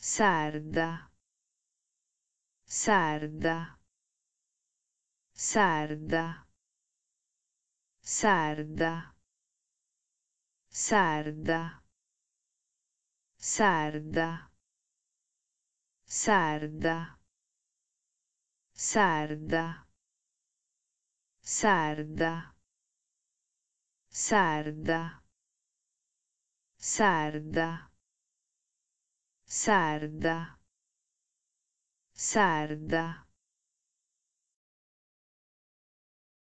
sarda sarda sarda sarda sarda sarda sarda sarda sarda sarda sarda sarda sarda